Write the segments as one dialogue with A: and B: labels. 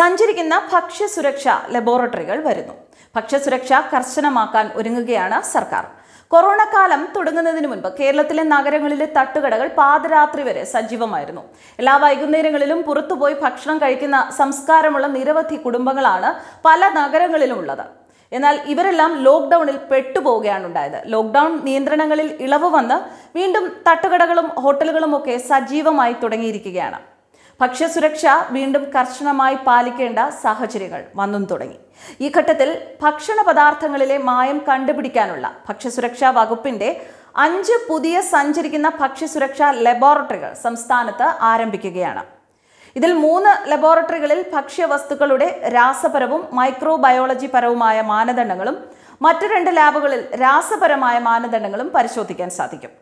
A: സഞ്ചരിക്കുന്ന സുരക്ഷ ലബോറട്ടറികൾ വരുന്നു ഭക്ഷ്യസുരക്ഷ കർശനമാക്കാൻ ഒരുങ്ങുകയാണ് സർക്കാർ കൊറോണ കാലം തുടങ്ങുന്നതിന് മുൻപ് കേരളത്തിലെ നഗരങ്ങളിലെ തട്ടുകടകൾ പാതരാത്രി വരെ സജീവമായിരുന്നു എല്ലാ വൈകുന്നേരങ്ങളിലും പുറത്തുപോയി ഭക്ഷണം കഴിക്കുന്ന സംസ്കാരമുള്ള നിരവധി കുടുംബങ്ങളാണ് പല നഗരങ്ങളിലും ഉള്ളത് എന്നാൽ ഇവരെല്ലാം ലോക്ക്ഡൌണിൽ പെട്ടുപോവുകയാണ് ഉണ്ടായത് ലോക്ക്ഡൌൺ നിയന്ത്രണങ്ങളിൽ ഇളവ് വന്ന് വീണ്ടും തട്ടുകടകളും ഹോട്ടലുകളും ഒക്കെ സജീവമായി തുടങ്ങിയിരിക്കുകയാണ് ഭക്ഷ്യസുരക്ഷ വീണ്ടും കർശനമായി പാലിക്കേണ്ട സാഹചര്യങ്ങൾ വന്നും തുടങ്ങി ഈ ഘട്ടത്തിൽ ഭക്ഷണ പദാർത്ഥങ്ങളിലെ മായം കണ്ടുപിടിക്കാനുള്ള ഭക്ഷ്യസുരക്ഷാ വകുപ്പിന്റെ അഞ്ച് പുതിയ സഞ്ചരിക്കുന്ന ഭക്ഷ്യസുരക്ഷാ ലബോറട്ടറികൾ സംസ്ഥാനത്ത് ആരംഭിക്കുകയാണ് ഇതിൽ മൂന്ന് ലബോറട്ടറികളിൽ ഭക്ഷ്യവസ്തുക്കളുടെ രാസപരവും മൈക്രോബയോളജി പരവുമായ മാനദണ്ഡങ്ങളും മറ്റു രണ്ട് ലാബുകളിൽ രാസപരമായ മാനദണ്ഡങ്ങളും പരിശോധിക്കാൻ സാധിക്കും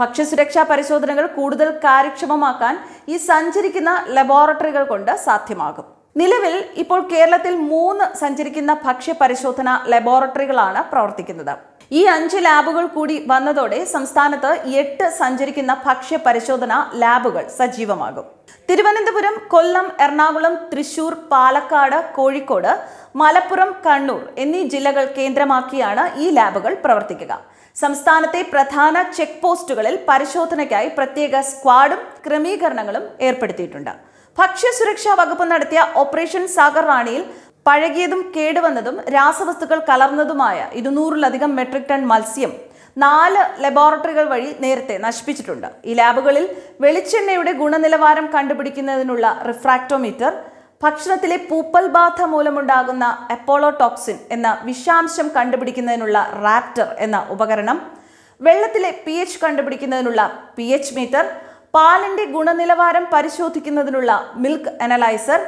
A: ഭക്ഷ്യസുരക്ഷാ പരിശോധനകൾ കൂടുതൽ കാര്യക്ഷമമാക്കാൻ ഈ സഞ്ചരിക്കുന്ന ലബോറട്ടറികൾ കൊണ്ട് സാധ്യമാകും നിലവിൽ ഇപ്പോൾ കേരളത്തിൽ മൂന്ന് സഞ്ചരിക്കുന്ന ഭക്ഷ്യ പരിശോധന ലബോറട്ടറികളാണ് പ്രവർത്തിക്കുന്നത് ഈ അഞ്ച് ലാബുകൾ കൂടി വന്നതോടെ സംസ്ഥാനത്ത് എട്ട് സഞ്ചരിക്കുന്ന ഭക്ഷ്യ പരിശോധന ലാബുകൾ സജീവമാകും തിരുവനന്തപുരം കൊല്ലം എറണാകുളം തൃശൂർ പാലക്കാട് കോഴിക്കോട് മലപ്പുറം കണ്ണൂർ എന്നീ ജില്ലകൾ കേന്ദ്രമാക്കിയാണ് ഈ ലാബുകൾ പ്രവർത്തിക്കുക സംസ്ഥാനത്തെ പ്രധാന ചെക്ക് പോസ്റ്റുകളിൽ പരിശോധനയ്ക്കായി പ്രത്യേക സ്ക്വാഡും ക്രമീകരണങ്ങളും ഏർപ്പെടുത്തിയിട്ടുണ്ട് ഭക്ഷ്യസുരക്ഷാ വകുപ്പ് നടത്തിയ ഓപ്പറേഷൻ സാഗർ റാണിയിൽ പഴകിയതും കേടുവന്നതും രാസവസ്തുക്കൾ കലർന്നതുമായ ഇരുന്നൂറിലധികം മെട്രിക് ടൺ മത്സ്യം നാല് ലബോറട്ടറികൾ വഴി നേരത്തെ നശിപ്പിച്ചിട്ടുണ്ട് ഈ ലാബുകളിൽ വെളിച്ചെണ്ണയുടെ ഗുണനിലവാരം കണ്ടുപിടിക്കുന്നതിനുള്ള റിഫ്രാക്ടോമീറ്റർ ഭക്ഷണത്തിലെ പൂപ്പൽ ബാധ മൂലമുണ്ടാകുന്ന എപ്പോളോടോക്സിൻ എന്ന വിഷാംശം കണ്ടുപിടിക്കുന്നതിനുള്ള റാപ്റ്റർ എന്ന ഉപകരണം വെള്ളത്തിലെ പി എച്ച് കണ്ടുപിടിക്കുന്നതിനുള്ള പി എച്ച് മീറ്റർ പാലിൻ്റെ ഗുണനിലവാരം പരിശോധിക്കുന്നതിനുള്ള മിൽക്ക് അനലൈസർ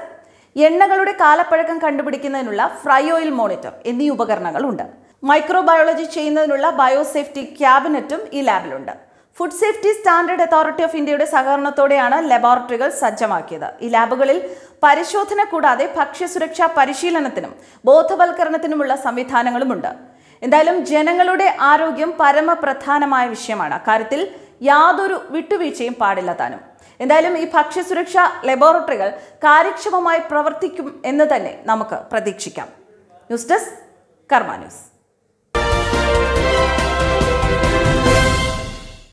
A: എണ്ണകളുടെ കാലപ്പഴക്കം കണ്ടുപിടിക്കുന്നതിനുള്ള ഫ്രൈ ഓയിൽ മോണിറ്റർ എന്നീ ഉപകരണങ്ങളുണ്ട് മൈക്രോബയോളജി ചെയ്യുന്നതിനുള്ള ബയോസേഫ്റ്റി ക്യാബിനറ്റും ഈ ലാബിലുണ്ട് food safety standard authority of ഇന്ത്യയുടെ സഹകരണത്തോടെയാണ് ലബോറട്ടറികൾ സജ്ജമാക്കിയത് ഈ ലാബുകളിൽ പരിശോധന കൂടാതെ ഭക്ഷ്യസുരക്ഷാ പരിശീലനത്തിനും ബോധവൽക്കരണത്തിനുമുള്ള സംവിധാനങ്ങളുമുണ്ട് എന്തായാലും ജനങ്ങളുടെ ആരോഗ്യം പരമപ്രധാനമായ വിഷയമാണ് അക്കാര്യത്തിൽ യാതൊരു വിട്ടുവീഴ്ചയും പാടില്ല താനും എന്തായാലും ഈ ഭക്ഷ്യസുരക്ഷാ ലബോറട്ടറികൾ കാര്യക്ഷമമായി പ്രവർത്തിക്കും എന്ന് തന്നെ നമുക്ക് പ്രതീക്ഷിക്കാം ന്യൂസ് ഡെസ്ക് കർമ്മ ന്യൂസ്